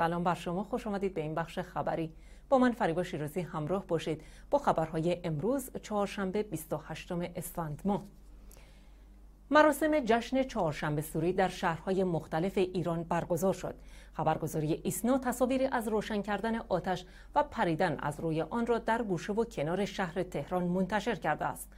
سلام بر شما خوش آمدید به این بخش خبری با من فریبا شیرازی همراه باشید با خبرهای امروز چهارشنبه 28 اسفند ماه مراسم جشن چهارشنبه سوری در شهرهای مختلف ایران برگزار شد. خبرگزاری ایسنا تصاویری از روشن کردن آتش و پریدن از روی آن را در گوشه و کنار شهر تهران منتشر کرده است.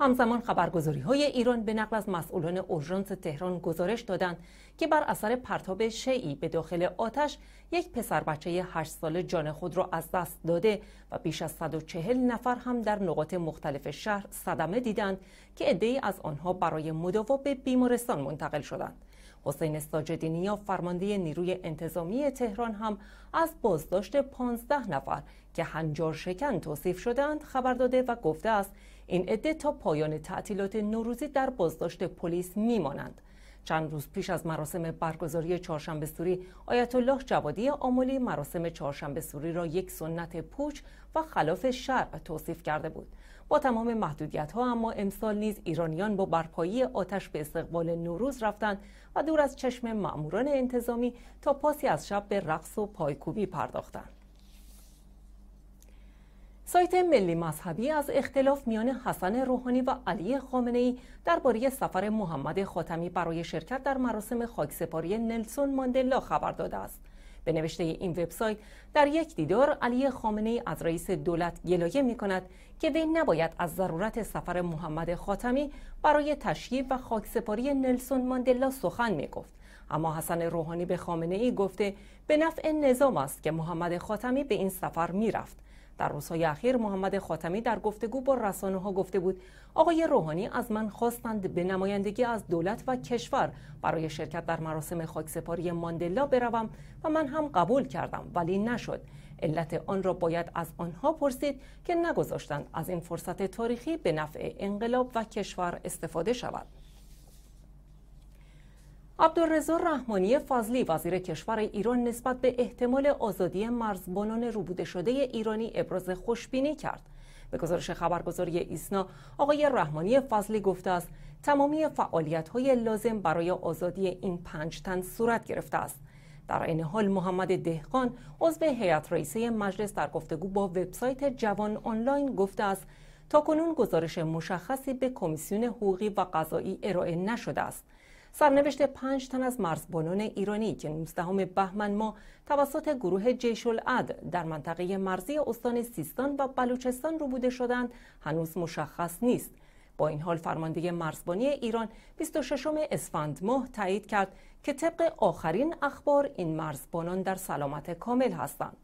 همزمان خبرگزاری های ایران به نقل از مسئولان اورژانس تهران گزارش دادند که بر اثر پرتاب شیعی به داخل آتش یک پسر بچه 8 ساله جان خود را از دست داده و بیش از 140 نفر هم در نقاط مختلف شهر صدمه دیدند که عده‌ای از آنها برای مداوا به بیمارستان منتقل شدند. حسین ساجدینی یا فرمانده نیروی انتظامی تهران هم از بازداشت 15 نفر که هنجار شکن توصیف شدند خبر داده و گفته است این عده تا پایان تعطیلات نوروزی در بازداشت پلیس میمانند چند روز پیش از مراسم برگزاری چهارشنبه سوری آیت الله جوادی آملی مراسم چهارشنبه سوری را یک سنت پوچ و خلاف شرع توصیف کرده بود با تمام محدودیت ها اما امسال نیز ایرانیان با برپایی آتش به استقبال نوروز رفتند و دور از چشم ماموران انتظامی تا پاسی از شب به رقص و پایکوبی پرداختند سایت ملی مذهبی از اختلاف میان حسن روحانی و علی خامنه ای درباره سفر محمد خاتمی برای شرکت در مراسم خاکسپاری نلسون ماندلا خبر داده است. به نوشته این وبسایت در یک دیدار علی خامنه ای از رئیس دولت گلایه می کند که وی نباید از ضرورت سفر محمد خاتمی برای تشییع و خاکسپاری نلسون ماندلا سخن می گفت. اما حسن روحانی به خامنه ای گفته به نفع نظام است که محمد خاتمی به این سفر می رفت. در روزهای اخیر محمد خاتمی در گفتگو با رسانه ها گفته بود آقای روحانی از من خواستند به نمایندگی از دولت و کشور برای شرکت در مراسم خاکسپاری ماندلا بروم و من هم قبول کردم ولی نشد علت آن را باید از آنها پرسید که نگذاشتند از این فرصت تاریخی به نفع انقلاب و کشور استفاده شود عبدالرضا رحمانی فضلی وزیر کشور ایران نسبت به احتمال آزادی مرزبانان روبوده شده ایرانی ابراز خوشبینی کرد. به گزارش خبرگزاری ایسنا آقای رحمانی فضلی گفته است تمامی فعالیت های لازم برای آزادی این پنج تن صورت گرفته است. در این حال محمد دهقان عضو هیئت رئیسه مجلس در گفتگو با وبسایت جوان آنلاین گفته است تا کنون گزارش مشخصی به کمیسیون حقوقی و قضایی ارائه نشده است. سرنوشت پنج تن از مرزبانان ایرانی که 19 بهمن ما توسط گروه جیش العد در منطقه مرزی استان سیستان و بلوچستان رو بوده شدند هنوز مشخص نیست با این حال فرمانده مرزبانی ایران 26 اسفند ماه تایید کرد که طبق آخرین اخبار این مرزبانان در سلامت کامل هستند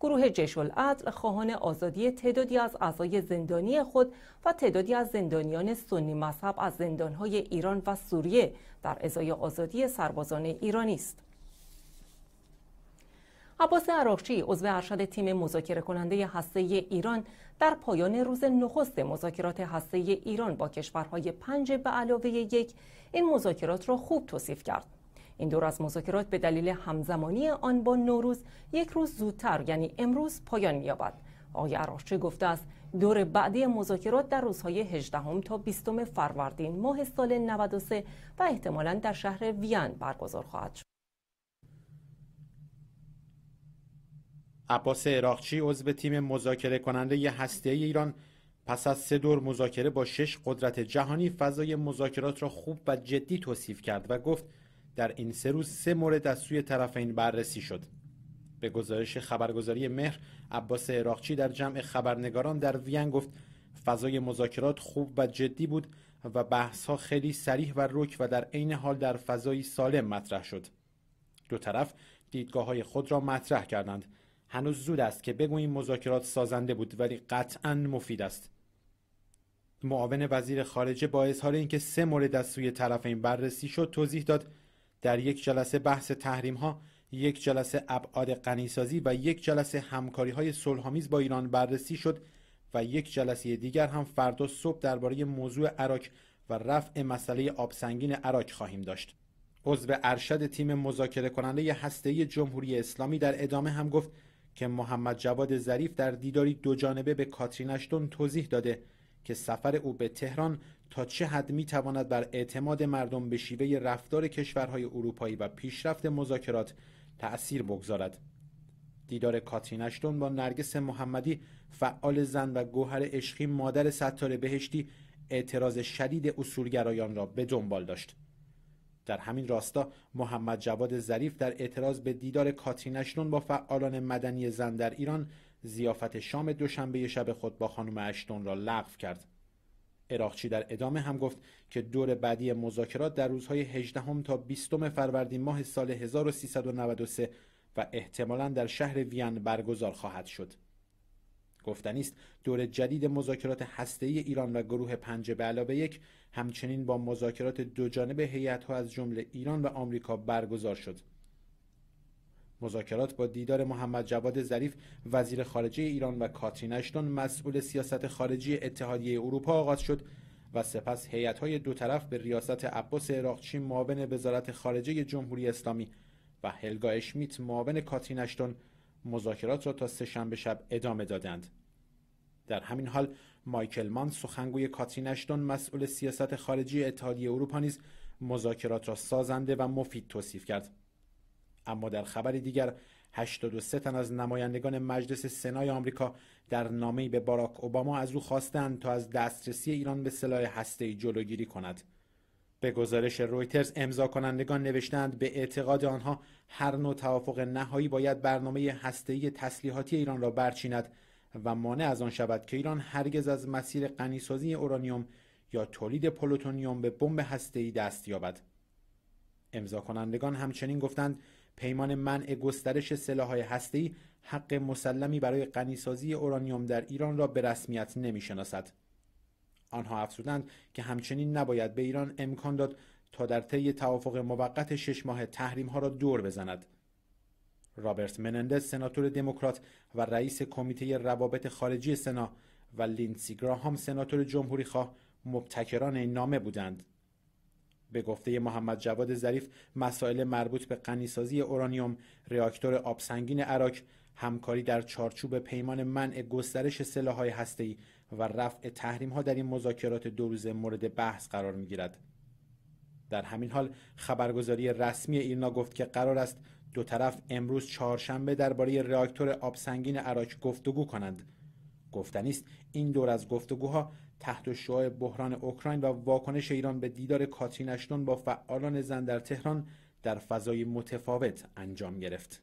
گروه جشن العدل خواهان آزادی تعدادی از اعضای زندانی خود و تعدادی از زندانیان سنی مذهب از زندانهای ایران و سوریه در ازای آزادی سربازان ایرانی است. عباس عراقچی عضو ارشد تیم مذاکره کننده هسته ایران در پایان روز نخست مذاکرات هسته ایران با کشورهای پنج به علاوه یک این مذاکرات را خوب توصیف کرد این دور از مذاکرات به دلیل همزمانی آن با نوروز یک روز زودتر یعنی امروز پایان می‌یابد. آقای عراقچی گفته است دور بعدی مذاکرات در روزهای 18 تا 20 فروردین ماه سال 93 و احتمالا در شهر وین برگزار خواهد شد. عباس عراقچی عضو تیم مذاکره کننده هسته ایران پس از سه دور مذاکره با شش قدرت جهانی فضای مذاکرات را خوب و جدی توصیف کرد و گفت در این سه روز سه مورد از سوی طرفین بررسی شد به گزارش خبرگزاری مهر عباس عراقچی در جمع خبرنگاران در وین گفت فضای مذاکرات خوب و جدی بود و بحث ها خیلی سریح و رک و در عین حال در فضایی سالم مطرح شد دو طرف دیدگاه های خود را مطرح کردند هنوز زود است که بگوییم مذاکرات سازنده بود ولی قطعا مفید است معاون وزیر خارجه با اظهار اینکه سه مورد از سوی طرفین بررسی شد توضیح داد در یک جلسه بحث تحریم ها یک جلسه ابعاد غنیسازی و یک جلسه همکاری های صلحآمیز با ایران بررسی شد و یک جلسه دیگر هم فردا صبح درباره موضوع عراق و رفع مسئله آبسنگین عراق خواهیم داشت. عضو ارشد تیم مذاکره کننده هسته جمهوری اسلامی در ادامه هم گفت که محمد جواد ظریف در دیداری دو جانبه به کاترین اشتون توضیح داده که سفر او به تهران تا چه حد می تواند بر اعتماد مردم به شیوه رفتار کشورهای اروپایی و پیشرفت مذاکرات تأثیر بگذارد دیدار کاترین اشتون با نرگس محمدی فعال زن و گوهر عشقی مادر ستار بهشتی اعتراض شدید اصولگرایان را به دنبال داشت در همین راستا محمد جواد ظریف در اعتراض به دیدار کاترین اشتون با فعالان مدنی زن در ایران زیافت شام دوشنبه شب خود با خانم اشتون را لغو کرد اراقچی در ادامه هم گفت که دور بعدی مذاکرات در روزهای 18 هم تا 20 فروردین ماه سال 1393 و احتمالا در شهر وین برگزار خواهد شد. گفتنی است دور جدید مذاکرات هسته‌ای ایران و گروه پنج به علاوه یک همچنین با مذاکرات دو جانبه هیئت‌ها از جمله ایران و آمریکا برگزار شد. مذاکرات با دیدار محمد جواد ظریف وزیر خارجه ایران و کاترین اشتون مسئول سیاست خارجی اتحادیه اروپا آغاز شد و سپس های دو طرف به ریاست عباس عراقچی معاون وزارت خارجه جمهوری اسلامی و هلگا اشمیت معاون کاترین اشتون مذاکرات را تا سهشنبه شب ادامه دادند. در همین حال مایکل مان سخنگوی کاترین اشتون مسئول سیاست خارجی اتحادیه اروپا نیز مذاکرات را سازنده و مفید توصیف کرد. اما در خبر دیگر 83 تن از نمایندگان مجلس سنای آمریکا در نامه‌ای به باراک اوباما از او خواستند تا از دسترسی ایران به سلاح هسته‌ای جلوگیری کند. به گزارش رویترز امضا کنندگان نوشتند به اعتقاد آنها هر نوع توافق نهایی باید برنامه هسته‌ای تسلیحاتی ایران را برچیند و مانع از آن شود که ایران هرگز از مسیر غنیسازی اورانیوم یا تولید پلوتونیوم به بمب هسته‌ای دست یابد. امضا کنندگان همچنین گفتند پیمان منع گسترش سلاحهای هسته‌ای حق مسلمی برای غنیسازی اورانیوم در ایران را به رسمیت نمیشناسد آنها افزودند که همچنین نباید به ایران امکان داد تا در طی توافق موقت شش ماه تحریم ها را دور بزند رابرت منندز سناتور دموکرات و رئیس کمیته روابط خارجی سنا و لینسی گراهام سناتور جمهوری خواه مبتکران این نامه بودند به گفته محمد جواد ظریف مسائل مربوط به قنیسازی اورانیوم آب آبسنگین عراق همکاری در چارچوب پیمان منع گسترش سلاحهای هسته‌ای و رفع ها در این مذاکرات دو روزه مورد بحث قرار می‌گیرد. در همین حال خبرگزاری رسمی ایرنا گفت که قرار است دو طرف امروز چهارشنبه درباره راکتور آبسنگین عراق گفتگو کنند. گفتنی است این دور از گفتگوها تحت شعاع بحران اوکراین و واکنش ایران به دیدار کاترین با فعالان زن در تهران در فضای متفاوت انجام گرفت.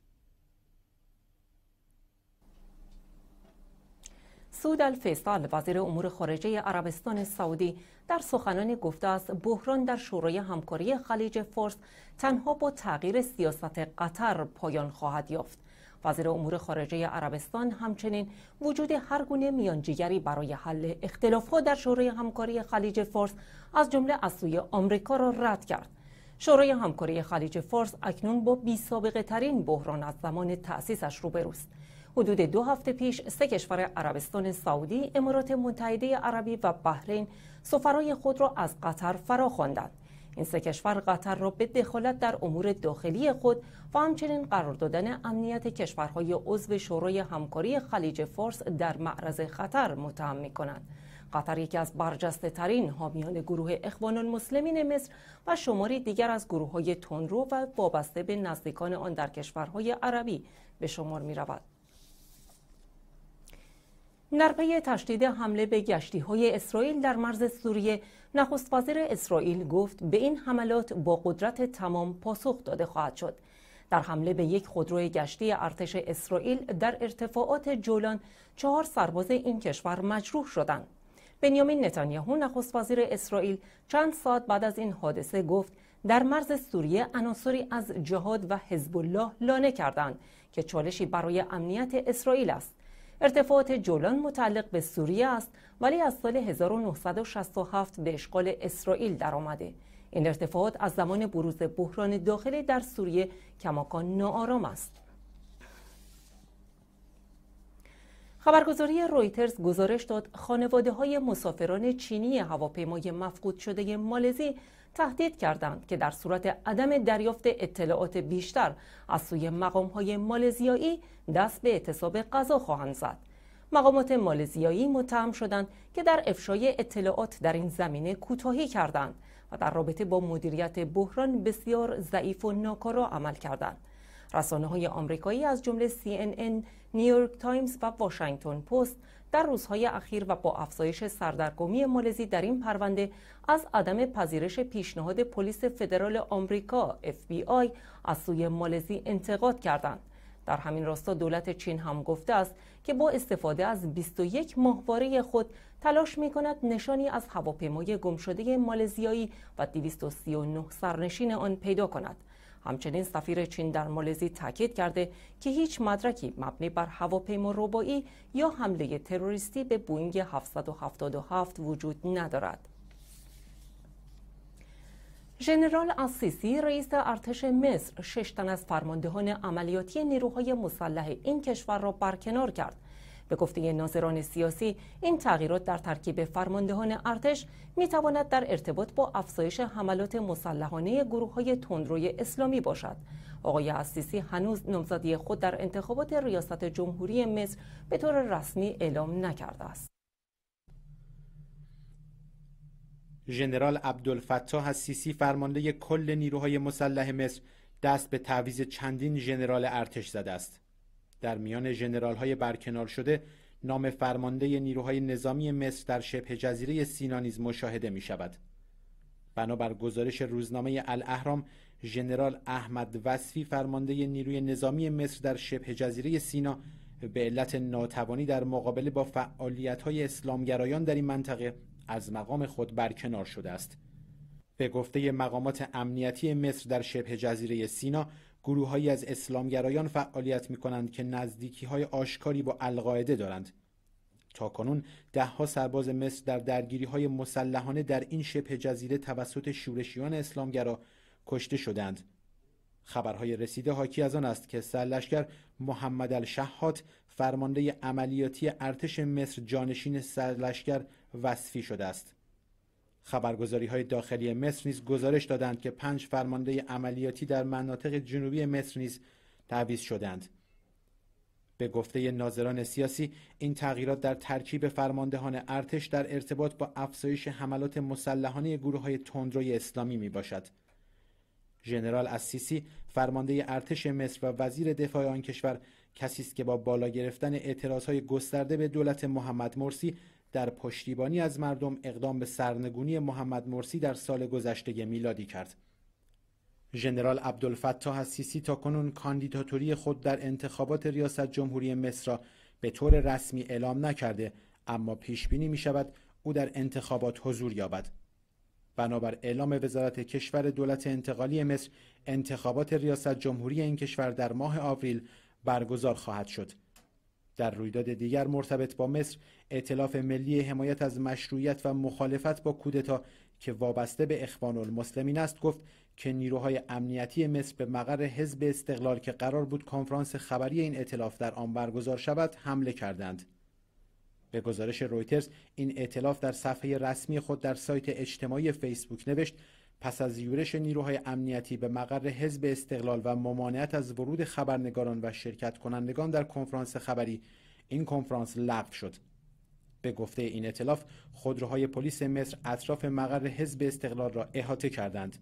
سود الفیصل وزیر امور خارجه عربستان سعودی در سخنان گفته است بحران در شورای همکاری خلیج فارس تنها با تغییر سیاست قطر پایان خواهد یافت وزیر امور خارجه عربستان همچنین وجود هرگونه میانجیگری برای حل اختلافها در شورای همکاری خلیج فارس از جمله از سوی آمریکا را رد کرد شورای همکاری خلیج فارس اکنون با بی سابقه ترین بحران از زمان تأسیسش روبروست حدود دو هفته پیش سه کشور عربستان سعودی، امارات متحده عربی و بحرین سفرای خود را از قطر فراخواندند. این سه کشور قطر را به دخالت در امور داخلی خود و همچنین قرار دادن امنیت کشورهای عضو شورای همکاری خلیج فارس در معرض خطر متهم می کند. قطر یکی از برجسته ترین حامیان گروه اخوان المسلمین مصر و شماری دیگر از گروه های تنرو و وابسته به نزدیکان آن در کشورهای عربی به شمار می رود. در پی تشدید حمله به گشتی های اسرائیل در مرز سوریه نخست وزیر اسرائیل گفت به این حملات با قدرت تمام پاسخ داده خواهد شد. در حمله به یک خودروی گشتی ارتش اسرائیل در ارتفاعات جولان چهار سرباز این کشور مجروح شدند. بنیامین نتانیاهو نخست وزیر اسرائیل چند ساعت بعد از این حادثه گفت در مرز سوریه عناصری از جهاد و حزب الله لانه کردند که چالشی برای امنیت اسرائیل است ارتفاعات جولان متعلق به سوریه است ولی از سال 1967 به اشغال اسرائیل درآمده. این ارتفاعات از زمان بروز بحران داخلی در سوریه کماکان ناآرام است. خبرگزاری رویترز گزارش داد خانواده های مسافران چینی هواپیمای مفقود شده مالزی تهدید کردند که در صورت عدم دریافت اطلاعات بیشتر از سوی مقامهای مالزیایی دست به اعتصاب غذا خواهند زد مقامات مالزیایی متهم شدند که در افشای اطلاعات در این زمینه کوتاهی کردند و در رابطه با مدیریت بحران بسیار ضعیف و ناکارا عمل کردند رسانه های آمریکایی از جمله CNN، نیویورک تایمز و واشنگتن پست در روزهای اخیر و با افزایش سردرگمی مالزی در این پرونده از عدم پذیرش پیشنهاد پلیس فدرال آمریکا FBI از سوی مالزی انتقاد کردند. در همین راستا دولت چین هم گفته است که با استفاده از 21 ماهواره خود تلاش می کند نشانی از هواپیمای گمشده مالزیایی و 239 سرنشین آن پیدا کند. همچنین سفیر چین در مالزی تاکید کرده که هیچ مدرکی مبنی بر هواپیما ربایی یا حمله تروریستی به بوینگ 777 وجود ندارد. ژنرال اسیسی رئیس ارتش مصر شش تن از فرماندهان عملیاتی نیروهای مسلح این کشور را برکنار کرد. به گفته ناظران سیاسی این تغییرات در ترکیب فرماندهان ارتش تواند در ارتباط با افزایش حملات مسلحانه گروه های تندروی اسلامی باشد آقای اسیسی هنوز نامزدی خود در انتخابات ریاست جمهوری مصر به طور رسمی اعلام نکرده است ژنرال عبدالفتاح السیسی فرمانده کل نیروهای مسلح مصر دست به تعویض چندین ژنرال ارتش زده است در میان جنرال های برکنار شده نام فرمانده نیروهای نظامی مصر در شبه جزیره سینا نیز مشاهده می شود. بنابر گزارش روزنامه الاهرام ژنرال احمد وصفی فرمانده نیروی نظامی مصر در شبه جزیره سینا به علت ناتوانی در مقابله با فعالیت های اسلامگرایان در این منطقه از مقام خود برکنار شده است. به گفته مقامات امنیتی مصر در شبه جزیره سینا گروههایی از اسلامگرایان فعالیت می کنند که نزدیکی های آشکاری با القاعده دارند تاکنون دهها سرباز مصر در درگیری های مسلحانه در این شبه جزیره توسط شورشیان اسلامگرا کشته شدند خبرهای رسیده حاکی از آن است که سرلشکر محمد الشحات فرمانده عملیاتی ارتش مصر جانشین سرلشکر وصفی شده است خبرگزاری های داخلی مصر نیز گزارش دادند که پنج فرمانده عملیاتی در مناطق جنوبی مصر نیز تعویض شدند. به گفته ناظران سیاسی این تغییرات در ترکیب فرماندهان ارتش در ارتباط با افزایش حملات مسلحانه گروه های تندروی اسلامی می باشد. ژنرال اسیسی فرمانده ارتش مصر و وزیر دفاع آن کشور کسی است که با بالا گرفتن های گسترده به دولت محمد مرسی در پشتیبانی از مردم اقدام به سرنگونی محمد مرسی در سال گذشته میلادی کرد. ژنرال عبدالفتاح السیسی تا کنون کاندیداتوری خود در انتخابات ریاست جمهوری مصر را به طور رسمی اعلام نکرده اما پیش بینی می شود او در انتخابات حضور یابد. بنابر اعلام وزارت کشور دولت انتقالی مصر انتخابات ریاست جمهوری این کشور در ماه آوریل برگزار خواهد شد. در رویداد دیگر مرتبط با مصر ائتلاف ملی حمایت از مشروعیت و مخالفت با کودتا که وابسته به اخوان المسلمین است گفت که نیروهای امنیتی مصر به مقر حزب استقلال که قرار بود کنفرانس خبری این ائتلاف در آن برگزار شود حمله کردند به گزارش رویترز این ائتلاف در صفحه رسمی خود در سایت اجتماعی فیسبوک نوشت پس از یورش نیروهای امنیتی به مقر حزب استقلال و ممانعت از ورود خبرنگاران و شرکت کنندگان در کنفرانس خبری این کنفرانس لغو شد به گفته این اطلاف خودروهای پلیس مصر اطراف مقر حزب استقلال را احاطه کردند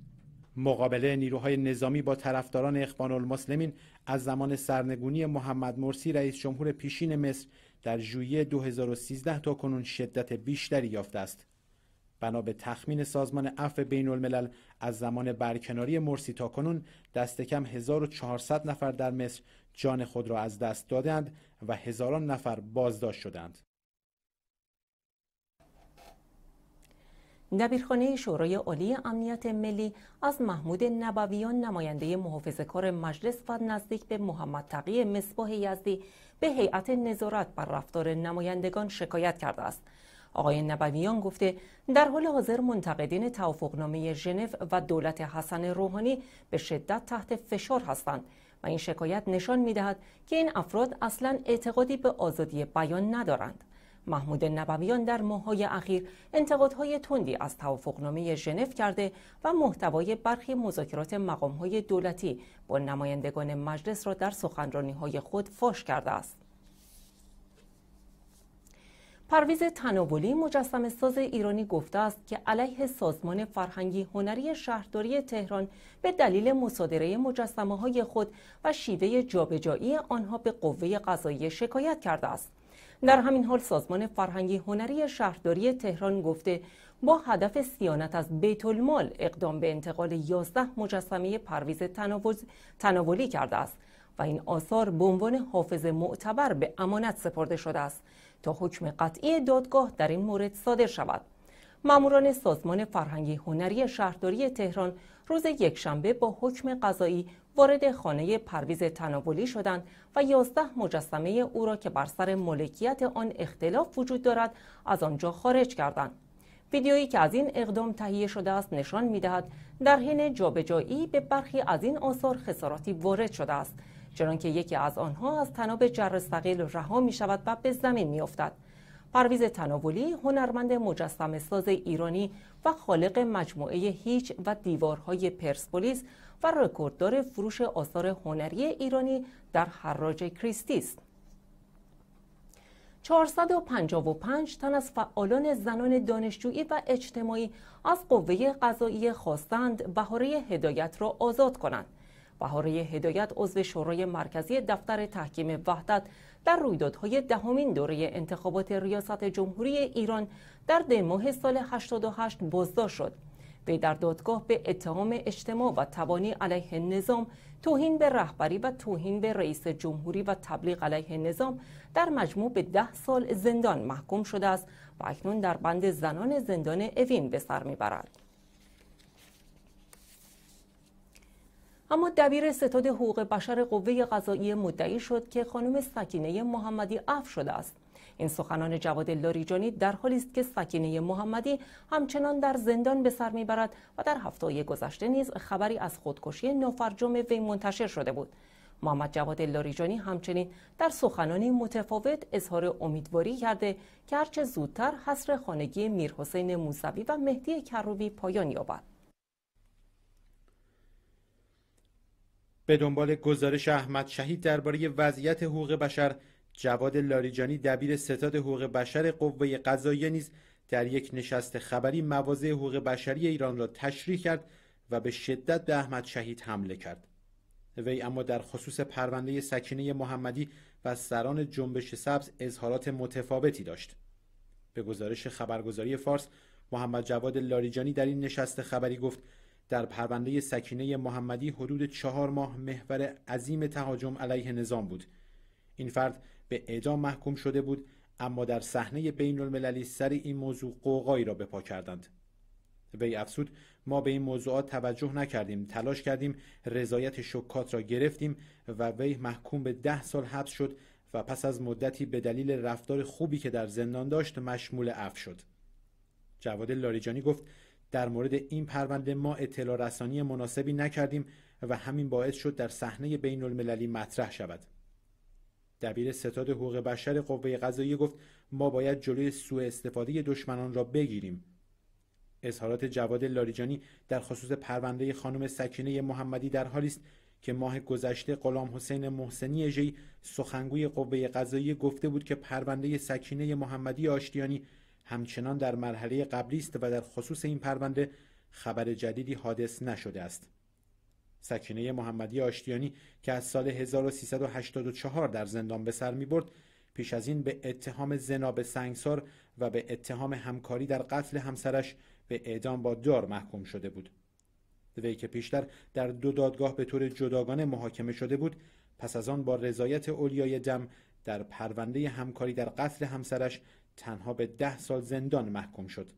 مقابله نیروهای نظامی با طرفداران اخوان المسلمین از زمان سرنگونی محمد مرسی رئیس جمهور پیشین مصر در ژوئیه 2013 تا کنون شدت بیشتری یافته است بنا به تخمین سازمان عفو بین الملل از زمان برکناری مرسی تا کنون دست کم 1400 نفر در مصر جان خود را از دست دادند و هزاران نفر بازداشت شدند. دبیرخانه شورای عالی امنیت ملی از محمود نبویان نماینده محافظه کار مجلس و نزدیک به محمد تقی مصباح یزدی به هیئت نظارت بر رفتار نمایندگان شکایت کرده است. آقای نبویان گفته در حال حاضر منتقدین توافقنامه ژنو و دولت حسن روحانی به شدت تحت فشار هستند و این شکایت نشان میدهد که این افراد اصلا اعتقادی به آزادی بیان ندارند محمود نبویان در ماههای اخیر انتقادهای تندی از توافقنامه ژنو کرده و محتوای برخی مذاکرات مقامهای دولتی با نمایندگان مجلس را در سخنرانیهای خود فاش کرده است پرویز تناولی مجسم ساز ایرانی گفته است که علیه سازمان فرهنگی هنری شهرداری تهران به دلیل مصادره مجسمه های خود و شیوه جابجایی آنها به قوه قضایی شکایت کرده است. در همین حال سازمان فرهنگی هنری شهرداری تهران گفته با هدف سیانت از بیت المال اقدام به انتقال 11 مجسمه پرویز تناولی کرده است و این آثار به عنوان حافظ معتبر به امانت سپرده شده است. تا حکم قطعی دادگاه در این مورد صادر شود ماموران سازمان فرهنگی هنری شهرداری تهران روز یکشنبه با حکم قضایی وارد خانه پرویز تناولی شدند و یازده مجسمه او را که بر سر ملکیت آن اختلاف وجود دارد از آنجا خارج کردند ویدیویی که از این اقدام تهیه شده است نشان میدهد در حین جابجایی به برخی از این آثار خساراتی وارد شده است که یکی از آنها از تناب جرثقیل رها می شود و به زمین می افتد. پرویز تناولی هنرمند مجسم ساز ایرانی و خالق مجموعه هیچ و دیوارهای پرسپولیس و رکورددار فروش آثار هنری ایرانی در حراج کریستی است. 455 تن از فعالان زنان دانشجویی و اجتماعی از قوه قضایی خواستند بهاره هدایت را آزاد کنند. بهاره هدایت عضو شورای مرکزی دفتر تحکیم وحدت در رویدادهای دهمین دوره انتخابات ریاست جمهوری ایران در ده ماه سال 88 بازداشت شد وی در دادگاه به اتهام اجتماع و تبانی علیه نظام توهین به رهبری و توهین به رئیس جمهوری و تبلیغ علیه نظام در مجموع به ده سال زندان محکوم شده است و اکنون در بند زنان زندان اوین به سر میبرد اما دبیر ستاد حقوق بشر قوه قضایی مدعی شد که خانم سکینه محمدی اف شده است این سخنان جواد لاریجانی در حالی است که سکینه محمدی همچنان در زندان به سر میبرد و در هفته گذشته نیز خبری از خودکشی نافرجام وی منتشر شده بود محمد جواد لاریجانی همچنین در سخنانی متفاوت اظهار امیدواری کرده که هرچه زودتر حصر خانگی میرحسین موسوی و مهدی کروبی پایان یابد به دنبال گزارش احمد شهید درباره وضعیت حقوق بشر جواد لاریجانی دبیر ستاد حقوق بشر قوه قضاییه نیز در یک نشست خبری مواضع حقوق بشری ایران را تشریح کرد و به شدت به احمد شهید حمله کرد وی اما در خصوص پرونده سکینه محمدی و سران جنبش سبز اظهارات متفاوتی داشت به گزارش خبرگزاری فارس محمد جواد لاریجانی در این نشست خبری گفت در پرونده سکینه محمدی حدود چهار ماه محور عظیم تهاجم علیه نظام بود این فرد به اعدام محکوم شده بود اما در صحنه بین المللی سر این موضوع قوقایی را به پا کردند وی افسود ما به این موضوعات توجه نکردیم تلاش کردیم رضایت شکات را گرفتیم و وی محکوم به ده سال حبس شد و پس از مدتی به دلیل رفتار خوبی که در زندان داشت مشمول اف شد جواد لاریجانی گفت در مورد این پرونده ما اطلاع رسانی مناسبی نکردیم و همین باعث شد در صحنه بین المللی مطرح شود دبیر ستاد حقوق بشر قوه قضاییه گفت ما باید جلوی سوء استفاده دشمنان را بگیریم اظهارات جواد لاریجانی در خصوص پرونده خانم سکینه محمدی در حالی است که ماه گذشته غلام حسین محسنی اژه‌ای سخنگوی قوه قضایی گفته بود که پرونده سکینه محمدی آشتیانی همچنان در مرحله قبلی است و در خصوص این پرونده خبر جدیدی حادث نشده است سکینه محمدی آشتیانی که از سال 1384 در زندان به سر می برد پیش از این به اتهام زنا به سنگسار و به اتهام همکاری در قتل همسرش به اعدام با دار محکوم شده بود وی که پیشتر در دو دادگاه به طور جداگانه محاکمه شده بود پس از آن با رضایت اولیای دم در پرونده همکاری در قتل همسرش تنها به ده سال زندان محکوم شد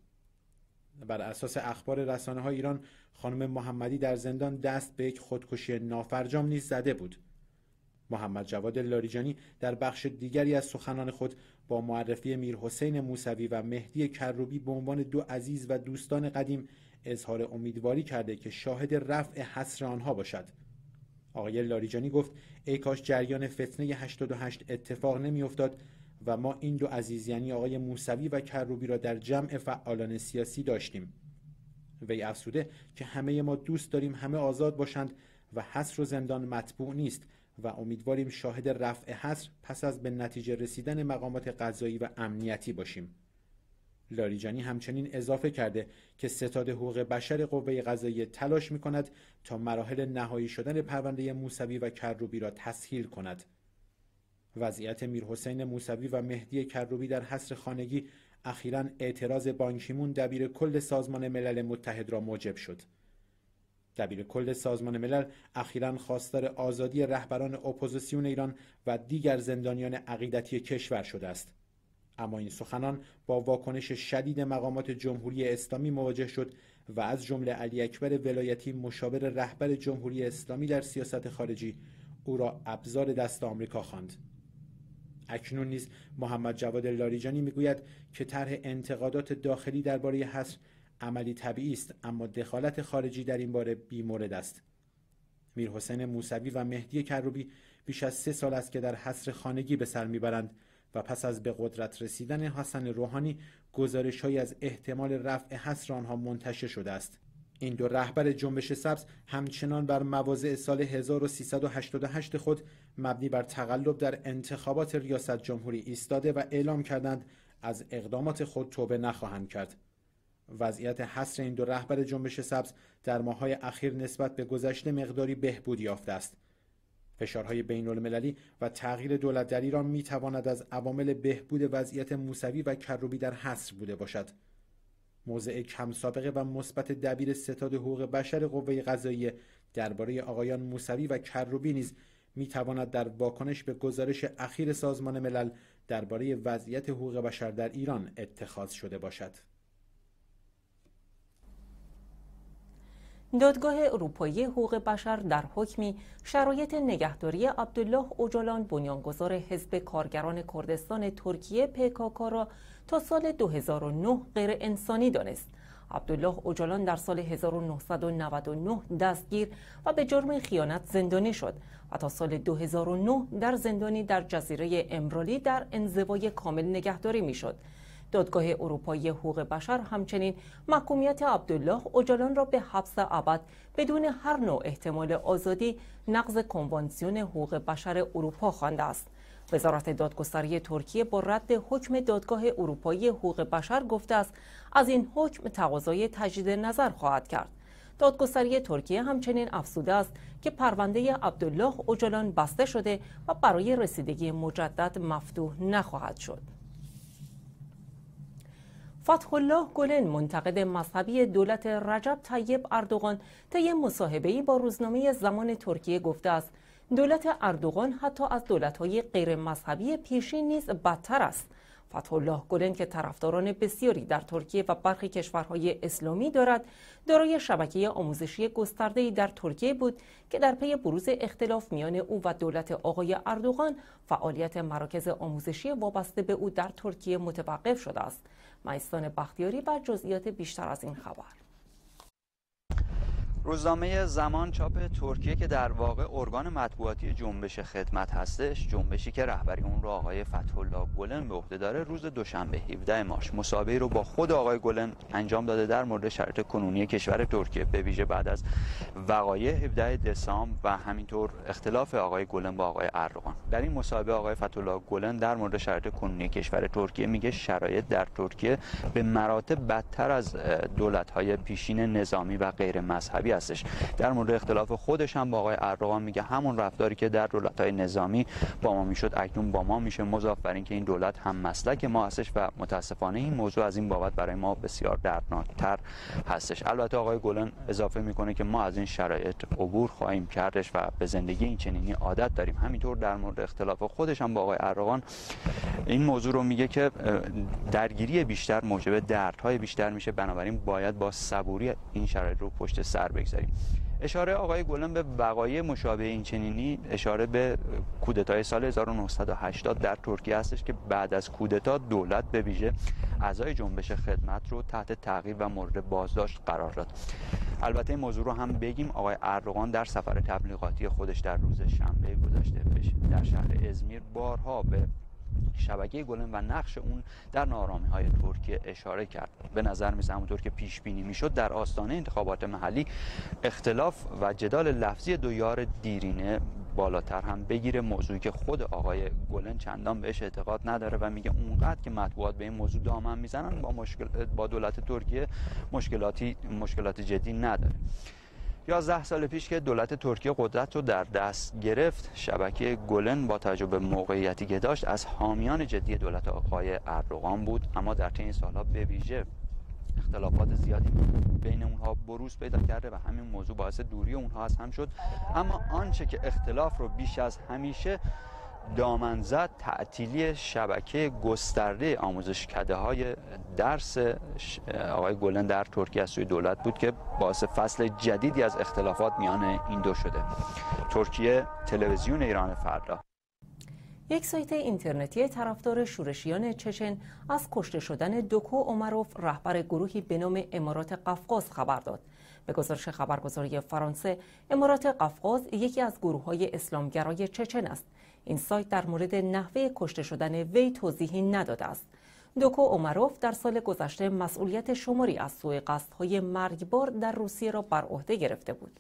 بر اساس اخبار رسانه های ایران خانم محمدی در زندان دست به یک خودکشی نافرجام نیز زده بود محمد جواد لاریجانی در بخش دیگری از سخنان خود با معرفی میرحسین موسوی و مهدی کروبی به عنوان دو عزیز و دوستان قدیم اظهار امیدواری کرده که شاهد رفع حسر آنها باشد آقای لاریجانی گفت ای کاش جریان فتنه 88 اتفاق نمیافتاد و ما این دو عزیز یعنی آقای موسوی و کروبی را در جمع فعالان سیاسی داشتیم وی افسوده که همه ما دوست داریم همه آزاد باشند و حصر و زندان مطبوع نیست و امیدواریم شاهد رفع حصر پس از به نتیجه رسیدن مقامات قضایی و امنیتی باشیم لاریجانی همچنین اضافه کرده که ستاد حقوق بشر قوه قضایی تلاش می کند تا مراحل نهایی شدن پرونده موسوی و کروبی را تسهیل کند وضعیت میرحسین موسوی و مهدی کروبی در حصر خانگی اخیرا اعتراض بانکیمون دبیر کل سازمان ملل متحد را موجب شد دبیر کل سازمان ملل اخیرا خواستار آزادی رهبران اپوزیسیون ایران و دیگر زندانیان عقیدتی کشور شده است اما این سخنان با واکنش شدید مقامات جمهوری اسلامی مواجه شد و از جمله علی اکبر ولایتی مشاور رهبر جمهوری اسلامی در سیاست خارجی او را ابزار دست آمریکا خواند اکنون نیز محمد جواد لاریجانی میگوید که طرح انتقادات داخلی درباره حصر عملی طبیعی است اما دخالت خارجی در این باره مورد است میرحسین موسوی و مهدی کروبی بیش از سه سال است که در حصر خانگی به سر میبرند و پس از به قدرت رسیدن حسن روحانی گزارش های از احتمال رفع حصر آنها منتشر شده است این دو رهبر جنبش سبز همچنان بر مواضع سال 1388 خود مبنی بر تقلب در انتخابات ریاست جمهوری ایستاده و اعلام کردند از اقدامات خود توبه نخواهند کرد. وضعیت حصر این دو رهبر جنبش سبز در ماهای اخیر نسبت به گذشته مقداری بهبود یافته است. فشارهای بین المللی و تغییر دولت در ایران می تواند از عوامل بهبود وضعیت موسوی و کروبی در حصر بوده باشد. موضع کم سابقه و مثبت دبیر ستاد حقوق بشر قوه قضاییه درباره آقایان موسوی و کروبی نیز می تواند در واکنش به گزارش اخیر سازمان ملل درباره وضعیت حقوق بشر در ایران اتخاذ شده باشد. دادگاه اروپایی حقوق بشر در حکمی شرایط نگهداری عبدالله اوجالان بنیانگذار حزب کارگران کردستان ترکیه پکاکا را تا سال 2009 غیر انسانی دانست عبدالله اوجالان در سال 1999 دستگیر و به جرم خیانت زندانی شد و تا سال 2009 در زندانی در جزیره امرالی در انزوای کامل نگهداری میشد. دادگاه اروپایی حقوق بشر همچنین محکومیت عبدالله اوجالان را به حبس ابد بدون هر نوع احتمال آزادی نقض کنوانسیون حقوق بشر اروپا خوانده است. وزارت دادگستری ترکیه با رد حکم دادگاه اروپایی حقوق بشر گفته است از این حکم تقاضای تجدید نظر خواهد کرد دادگستری ترکیه همچنین افزوده است که پرونده عبدالله اوجلان بسته شده و برای رسیدگی مجدد مفتوح نخواهد شد. فتح الله گلن منتقد مذهبی دولت رجب طیب اردوغان طی مصاحبه‌ای با روزنامه زمان ترکیه گفته است دولت اردوغان حتی از دولت‌های غیر مذهبی پیشین نیز بدتر است فتح الله گلن که طرفداران بسیاری در ترکیه و برخی کشورهای اسلامی دارد دارای شبکه آموزشی گسترده‌ای در ترکیه بود که در پی بروز اختلاف میان او و دولت آقای اردوغان فعالیت مراکز آموزشی وابسته به او در ترکیه متوقف شده است میستان بختیاری بر جزئیات بیشتر از این خبر روزنامه زمان چاپ ترکیه که در واقع ارگان مطبوعاتی جنبش خدمت هستش جنبشی که رهبری اون رو آقای فتحالله گلن به عهده داره روز دوشنبه 17 ماش مسابقه رو با خود آقای گلن انجام داده در مورد شرایط کنونی کشور ترکیه به ویژه بعد از وقایع 17 دسامبر و همینطور اختلاف آقای گلن با آقای اردوغان در این مصاحبه آقای فتحالله گلن در مورد شرایط کنونی کشور ترکیه میگه شرایط در ترکیه به مراتب بدتر از دولت‌های پیشین نظامی و غیر مذهبی در مورد اختلاف خودش هم با آقای اردوغان میگه همون رفتاری که در های نظامی با ما میشد اکنون با ما میشه مضاف بر اینکه این دولت هم مسلک ما هستش و متاسفانه این موضوع از این بابت برای ما بسیار دردناکتر هستش البته آقای گلن اضافه میکنه که ما از این شرایط عبور خواهیم کردش و به زندگی این چنینی عادت داریم همینطور در مورد اختلاف خودش هم با آقای اردوغان این موضوع رو میگه که درگیری بیشتر موجب دردهای بیشتر میشه بنابراین باید با صبوری این شرایط رو پشت سر اشاره آقای گلن به وقایع مشابه این چنینی اشاره به کودتای سال 1980 در ترکیه هستش که بعد از کودتا دولت به ویژه اعضای جنبش خدمت رو تحت تعقیب و مورد بازداشت قرار داد البته این موضوع رو هم بگیم آقای اردوغان در سفر تبلیغاتی خودش در روز شنبه گذشته در شهر ازمیر بارها به شبکه گلن و نقش اون در نارامی های ترکیه اشاره کرد به نظر میسه همونطور که پیش بینی میشد در آستانه انتخابات محلی اختلاف و جدال لفظی دو یار دیرینه بالاتر هم بگیره موضوعی که خود آقای گلن چندان بهش اعتقاد نداره و میگه اونقدر که مطبوعات به این موضوع دامن میزنن با با دولت ترکیه مشکلاتی مشکلات جدی نداره یازده سال پیش که دولت ترکیه قدرت رو در دست گرفت شبکه گلن با تجربه موقعیتی که داشت از حامیان جدی دولت آقای اردوغان بود اما در طی این سالها به ویژه اختلافات زیادی بین اونها بروز پیدا کرده و همین موضوع باعث دوری اونها از هم شد اما آنچه که اختلاف رو بیش از همیشه دامنزد تعطیلی شبکه گسترده آموزش کده های درس آقای گلن در ترکیه از سوی دولت بود که باعث فصل جدیدی از اختلافات میان این دو شده ترکیه تلویزیون ایران فردا یک سایت اینترنتی طرفدار شورشیان چچن از کشته شدن دوکو عمروف رهبر گروهی به نام امارات قفقاز خبر داد به گزارش خبرگزاری فرانسه امارات قفقاز یکی از گروه های اسلامگرای چچن است این سایت در مورد نحوه کشته شدن وی توضیحی نداده است دوکو اومروف در سال گذشته مسئولیت شماری از سوی قصدهای مرگبار در روسیه را بر عهده گرفته بود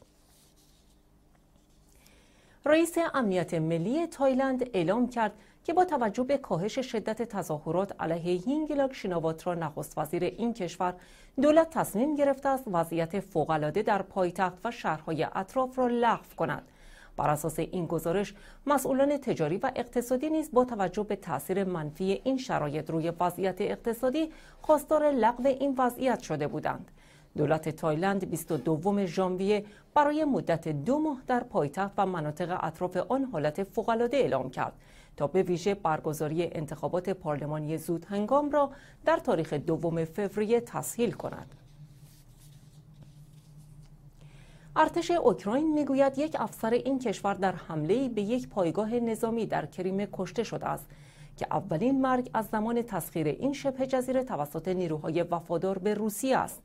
رئیس امنیت ملی تایلند اعلام کرد که با توجه به کاهش شدت تظاهرات علیه هینگلاک را نخست وزیر این کشور دولت تصمیم گرفته است وضعیت فوقالعاده در پایتخت و شهرهای اطراف را لغو کند بر اساس این گزارش مسئولان تجاری و اقتصادی نیز با توجه به تاثیر منفی این شرایط روی وضعیت اقتصادی خواستار لغو این وضعیت شده بودند دولت تایلند 22 ژانویه برای مدت دو ماه در پایتخت و مناطق اطراف آن حالت فوقالعاده اعلام کرد تا به ویژه برگزاری انتخابات پارلمانی زود هنگام را در تاریخ دوم فوریه تسهیل کند ارتش اوکراین میگوید یک افسر این کشور در حمله به یک پایگاه نظامی در کریمه کشته شده است که اولین مرگ از زمان تسخیر این شبه جزیره توسط نیروهای وفادار به روسیه است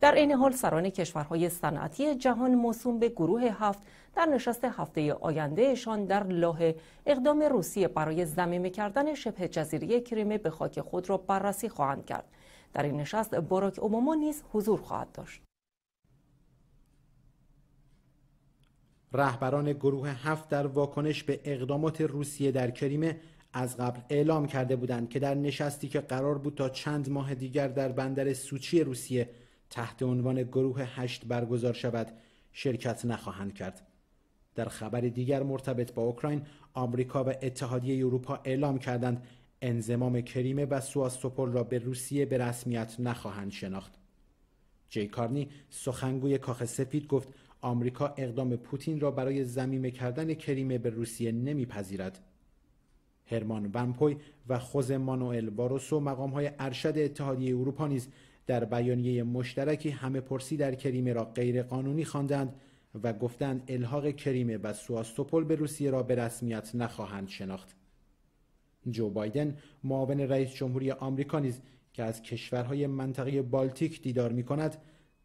در این حال سران کشورهای صنعتی جهان موسوم به گروه هفت در نشست هفته آیندهشان در لاهه اقدام روسیه برای زمینه کردن شبه جزیره کریمه به خاک خود را بررسی خواهند کرد در این نشست باراک اوباما نیز حضور خواهد داشت رهبران گروه هفت در واکنش به اقدامات روسیه در کریمه از قبل اعلام کرده بودند که در نشستی که قرار بود تا چند ماه دیگر در بندر سوچی روسیه تحت عنوان گروه هشت برگزار شود شرکت نخواهند کرد. در خبر دیگر مرتبط با اوکراین آمریکا و اتحادیه اروپا اعلام کردند انزمام کریمه و سواستوپول را به روسیه به رسمیت نخواهند شناخت. جی کارنی سخنگوی کاخ سفید گفت آمریکا اقدام پوتین را برای زمیمه کردن کریمه به روسیه نمیپذیرد هرمان ونپوی و خوز مانوئل باروسو مقام های ارشد اتحادیه اروپا نیز در بیانیه مشترکی همه پرسی در کریمه را غیر قانونی خواندند و گفتند الحاق کریمه و سواستوپول به روسیه را به رسمیت نخواهند شناخت جو بایدن معاون رئیس جمهوری آمریکا نیز که از کشورهای منطقه بالتیک دیدار می کند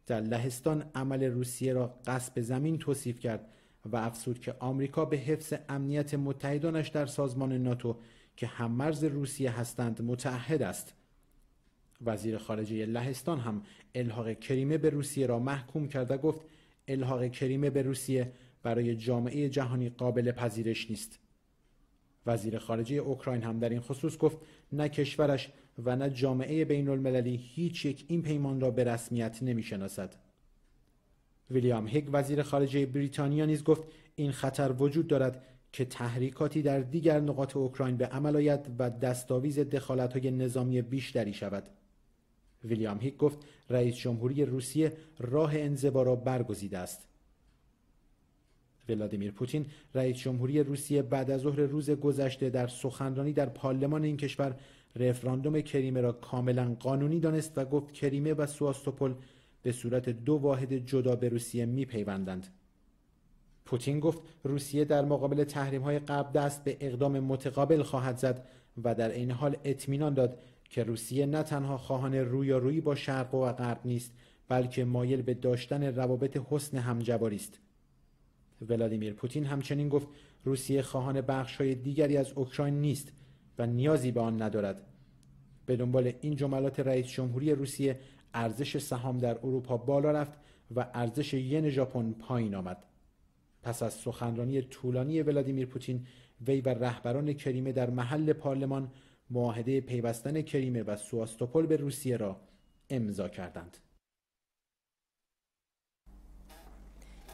در لهستان عمل روسیه را قصب زمین توصیف کرد و افزود که آمریکا به حفظ امنیت متحدانش در سازمان ناتو که مرز روسیه هستند متعهد است وزیر خارجه لهستان هم الحاق کریمه به روسیه را محکوم کرده گفت الحاق کریمه به روسیه برای جامعه جهانی قابل پذیرش نیست وزیر خارجه اوکراین هم در این خصوص گفت نه کشورش و نه جامعه بین المللی هیچ یک این پیمان را به رسمیت نمی ویلیام هیگ وزیر خارجه بریتانیا نیز گفت این خطر وجود دارد که تحریکاتی در دیگر نقاط اوکراین به عمل آید و دستاویز های نظامی بیشتری شود. ویلیام هیک گفت رئیس جمهوری روسیه راه انزوا را برگزیده است. ولادیمیر پوتین رئیس جمهوری روسیه بعد از ظهر روز گذشته در سخنرانی در پارلمان این کشور رفراندوم کریمه را کاملا قانونی دانست و گفت کریمه و سواستوپل به صورت دو واحد جدا به روسیه می پیوندند. پوتین گفت روسیه در مقابل تحریم های قبل دست به اقدام متقابل خواهد زد و در این حال اطمینان داد که روسیه نه تنها خواهان رویارویی با شرق و غرب نیست بلکه مایل به داشتن روابط حسن همجواری است ولادیمیر پوتین همچنین گفت روسیه خواهان بخش های دیگری از اوکراین نیست و نیازی به آن ندارد به دنبال این جملات رئیس جمهوری روسیه ارزش سهام در اروپا بالا رفت و ارزش ین ژاپن پایین آمد پس از سخنرانی طولانی ولادیمیر پوتین وی و رهبران کریمه در محل پارلمان معاهده پیوستن کریمه و سواستوپل به روسیه را امضا کردند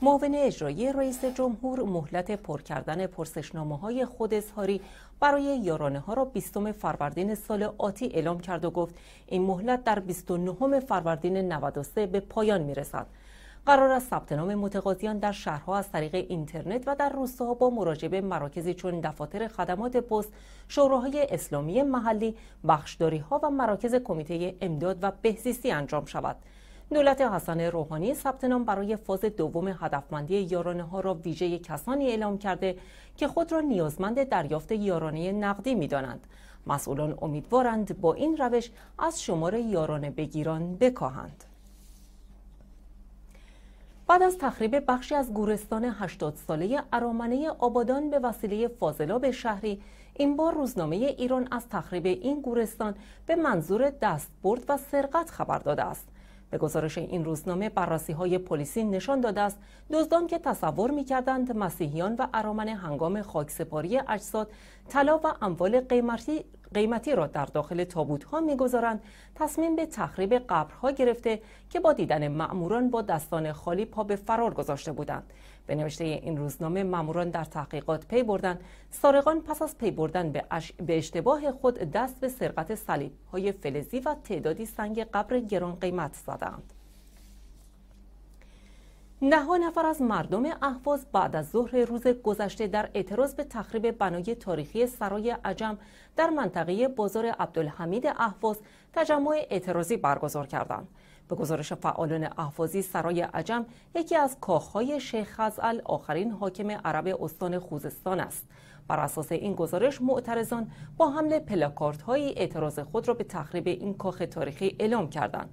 معاون اجرایی رئیس جمهور مهلت پر کردن پرسشنامه های خود اظهاری برای یارانه ها را 20 فروردین سال آتی اعلام کرد و گفت این مهلت در 29 فروردین 93 به پایان میرسد. قرار است ثبت نام متقاضیان در شهرها از طریق اینترنت و در روستاها با مراجعه به مراکزی چون دفاتر خدمات پست شوراهای اسلامی محلی بخشداری و مراکز کمیته امداد و بهزیستی انجام شود دولت حسن روحانی ثبت نام برای فاز دوم هدفمندی یارانه ها را ویژه کسانی اعلام کرده که خود را نیازمند دریافت یارانه نقدی می دانند. مسئولان امیدوارند با این روش از شمار یارانه بگیران بکاهند. بعد از تخریب بخشی از گورستان 80 ساله ارامنه آبادان به وسیله فاضلاب شهری این بار روزنامه ایران از تخریب این گورستان به منظور دستبرد و سرقت خبر داده است به گزارش این روزنامه بررسی های پلیسی نشان داده است دزدان که تصور کردند مسیحیان و ارامن هنگام خاکسپاری اجساد طلا و اموال قیمتی قیمتی را در داخل تابوت ها میگذارند تصمیم به تخریب قبرها گرفته که با دیدن مأموران با دستان خالی پا به فرار گذاشته بودند به نوشته این روزنامه ماموران در تحقیقات پی بردن سارقان پس از پی بردن به, اش... به اشتباه خود دست به سرقت صلیب های فلزی و تعدادی سنگ قبر گران قیمت زدند نه نفر از مردم اهواز بعد از ظهر روز گذشته در اعتراض به تخریب بنای تاریخی سرای عجم در منطقه بازار عبدالحمید اهواز تجمع اعتراضی برگزار کردند. به گزارش فعالان احوازی سرای عجم یکی از کاخهای شیخ خزعل آخرین حاکم عرب استان خوزستان است بر اساس این گزارش معترضان با حمل پلاکاردهایی اعتراض خود را به تخریب این کاخ تاریخی اعلام کردند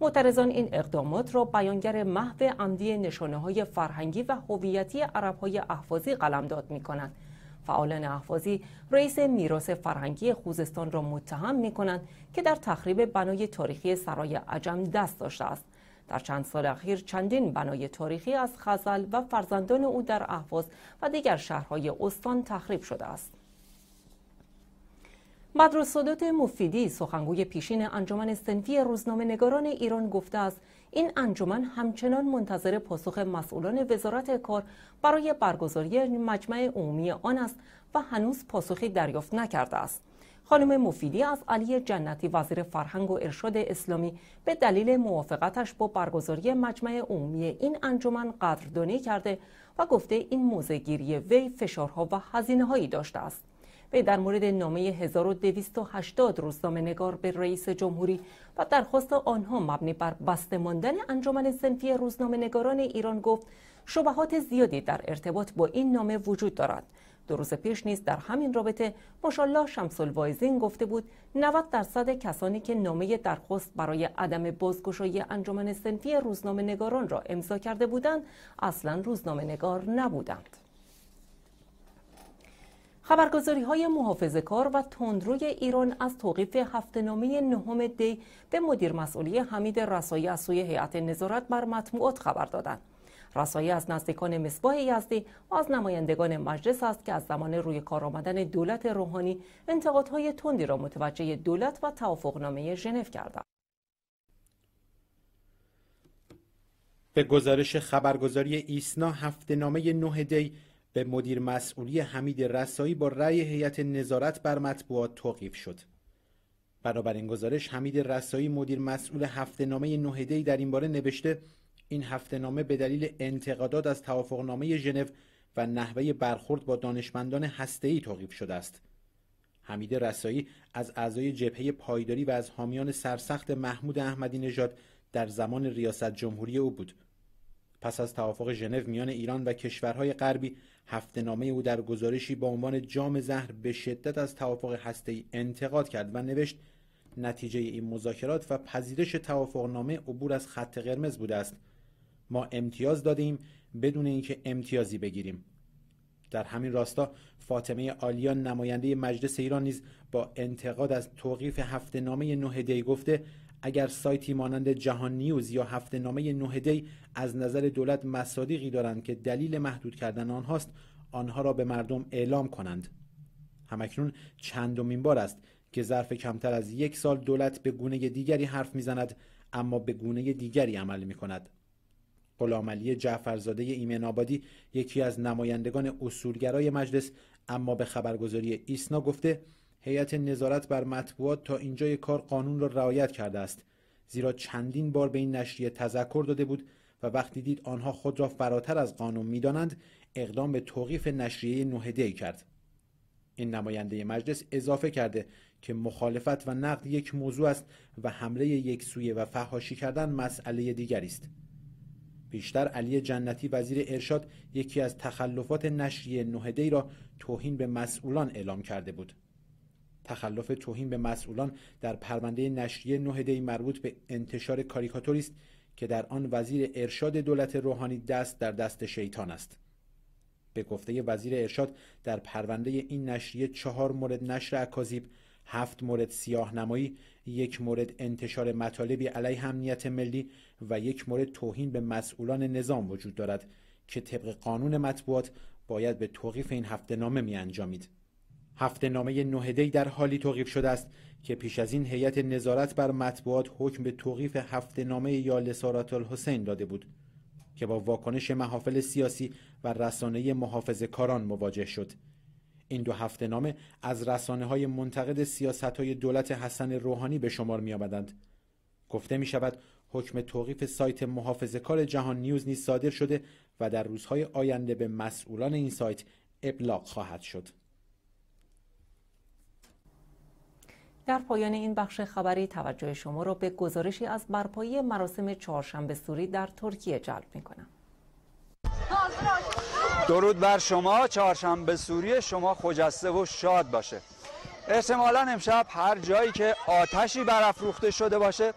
معترضان این اقدامات را بیانگر محو عمدی نشانه های فرهنگی و هویتی عرب های احوازی قلمداد می کنند فعالان اهوازی رئیس میراث فرهنگی خوزستان را متهم می کنند که در تخریب بنای تاریخی سرای عجم دست داشته است در چند سال اخیر چندین بنای تاریخی از خزل و فرزندان او در احواز و دیگر شهرهای استان تخریب شده است صدات مفیدی سخنگوی پیشین انجمن سنفی روزنامه نگاران ایران گفته است این انجمن همچنان منتظر پاسخ مسئولان وزارت کار برای برگزاری مجمع عمومی آن است و هنوز پاسخی دریافت نکرده است خانم مفیدی از علی جنتی وزیر فرهنگ و ارشاد اسلامی به دلیل موافقتش با برگزاری مجمع عمومی این انجمن قدردانی کرده و گفته این موزگیری وی فشارها و هزینه هایی داشته است وی در مورد نامه 1280 روزنامه نگار به رئیس جمهوری و درخواست آنها مبنی بر بسته ماندن انجمن سنفی روزنامه نگاران ایران گفت شبهات زیادی در ارتباط با این نامه وجود دارد دو روز پیش نیز در همین رابطه مشالله شمس الوایزین گفته بود 90 درصد کسانی که نامه درخواست برای عدم بازگشایی انجمن سنفی روزنامه نگاران را امضا کرده بودند اصلا روزنامه نگار نبودند خبرگزاری های محافظ کار و تندروی ایران از توقیف هفتنامه نهم دی به مدیر مسئولی حمید رسایی از سوی هیئت نظارت بر مطبوعات خبر دادند. رسایی از نزدیکان مصباح یزدی و از نمایندگان مجلس است که از زمان روی کار آمدن دولت روحانی انتقادهای تندی را متوجه دولت و توافقنامه ژنو کردند. به گزارش خبرگزاری ایسنا هفته نامه دی به مدیر مسئولی حمید رسایی با رأی هیئت نظارت بر مطبوعات توقیف شد. بنابر این گزارش حمید رسایی مدیر مسئول هفته نامه در این باره نوشته این هفته نامه به دلیل انتقادات از توافقنامه ژنو و نحوه برخورد با دانشمندان هستهی توقیف شده است. حمید رسایی از اعضای جبهه پایداری و از حامیان سرسخت محمود احمدی نژاد در زمان ریاست جمهوری او بود. پس از توافق ژنو میان ایران و کشورهای غربی هفته نامه او در گزارشی با عنوان جام زهر به شدت از توافق ای انتقاد کرد و نوشت نتیجه این مذاکرات و پذیرش نامه عبور از خط قرمز بوده است ما امتیاز دادیم بدون اینکه امتیازی بگیریم در همین راستا فاطمه آلیان نماینده مجلس ایران نیز با انتقاد از توقیف هفته نامه دی گفته اگر سایتی مانند جهان نیوز یا هفته نامه نوه دی از نظر دولت مصادیقی دارند که دلیل محدود کردن آنهاست آنها را به مردم اعلام کنند همکنون چندمین بار است که ظرف کمتر از یک سال دولت به گونه دیگری حرف میزند اما به گونه دیگری عمل می کند. جعفرزاده ایمن آبادی یکی از نمایندگان اصولگرای مجلس اما به خبرگزاری ایسنا گفته هیئت نظارت بر مطبوعات تا اینجای کار قانون را رعایت کرده است زیرا چندین بار به این نشریه تذکر داده بود و وقتی دید آنها خود را فراتر از قانون میدانند اقدام به توقیف نشریه نوهدهی کرد این نماینده مجلس اضافه کرده که مخالفت و نقد یک موضوع است و حمله یک سویه و فهاشی کردن مسئله دیگری است بیشتر علی جنتی وزیر ارشاد یکی از تخلفات نشریه نوهدی را توهین به مسئولان اعلام کرده بود تخلف توهین به مسئولان در پرونده نشریه نه دی مربوط به انتشار کاریکاتوری است که در آن وزیر ارشاد دولت روحانی دست در دست شیطان است به گفته وزیر ارشاد در پرونده این نشریه چهار مورد نشر اکاذیب هفت مورد سیاه نمایی، یک مورد انتشار مطالبی علیه امنیت ملی و یک مورد توهین به مسئولان نظام وجود دارد که طبق قانون مطبوعات باید به توقیف این هفته نامه می انجامید. هفته نامه نهدهی در حالی توقیف شده است که پیش از این هیئت نظارت بر مطبوعات حکم به توقیف هفته نامه یا لسارات الحسین داده بود که با واکنش محافل سیاسی و رسانه محافظ کاران مواجه شد. این دو هفته نامه از رسانه های منتقد سیاست های دولت حسن روحانی به شمار می آمدند. گفته می شود حکم توقیف سایت محافظ کار جهان نیوز نیز صادر شده و در روزهای آینده به مسئولان این سایت ابلاغ خواهد شد. در پایان این بخش خبری توجه شما را به گزارشی از برپایی مراسم چهارشنبه سوری در ترکیه جلب می کنم. درود بر شما چهارشنبه سوری شما خجسته و شاد باشه احتمالا امشب هر جایی که آتشی برافروخته شده باشه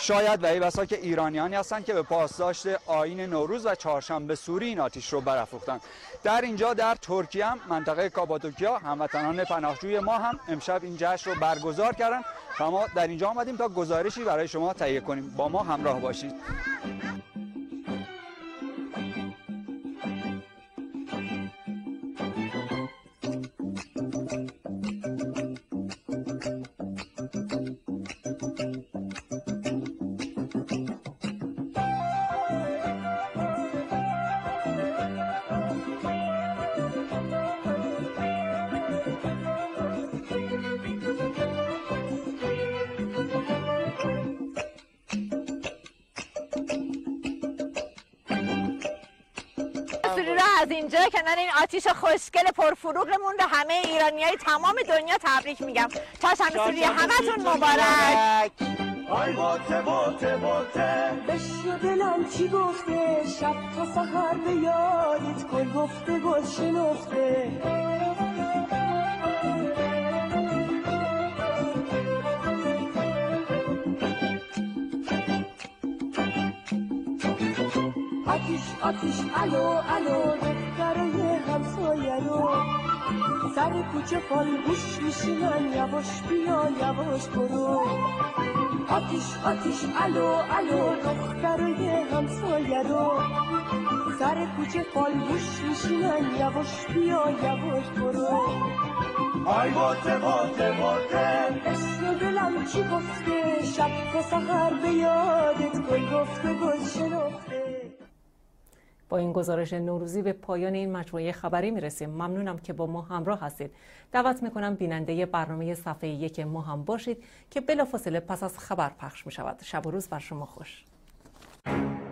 شاید و ای بسا که ایرانیانی هستند که به پاسداشت آین نوروز و چهارشنبه سوری این آتیش رو برافروختند در اینجا در ترکیه هم منطقه کابادوکیا هموطنان پناهجوی ما هم امشب این جشن رو برگزار کردن و ما در اینجا آمدیم تا گزارشی برای شما تهیه کنیم با ما همراه باشید کنار این آتیش خوشگل پرفروغمون به همه ایرانیای تمام دنیا تبریک میگم چاشم سوری همتون مبارک آی باته باته باته بشنو دلم چی گفته شب تا سهر به یادت گل گفته گل شنفته آتیش آتیش الو الو سر کوچه گوش میشینن یواش بیا یواش برو آتیش آتیش الو الو دخترای همسایه رو سر کوچه گوش میشینن یواش بیا یواش برو آی باته باته باته اسم دلم چی گفته شب تا سهر به یادت گل گفته گل شنفته این گزارش نوروزی به پایان این مجموعه خبری میرسیم ممنونم که با ما همراه هستید دعوت میکنم بیننده برنامه صفحه یک ما هم باشید که بلافاصله پس از خبر پخش میشود شب و روز بر شما خوش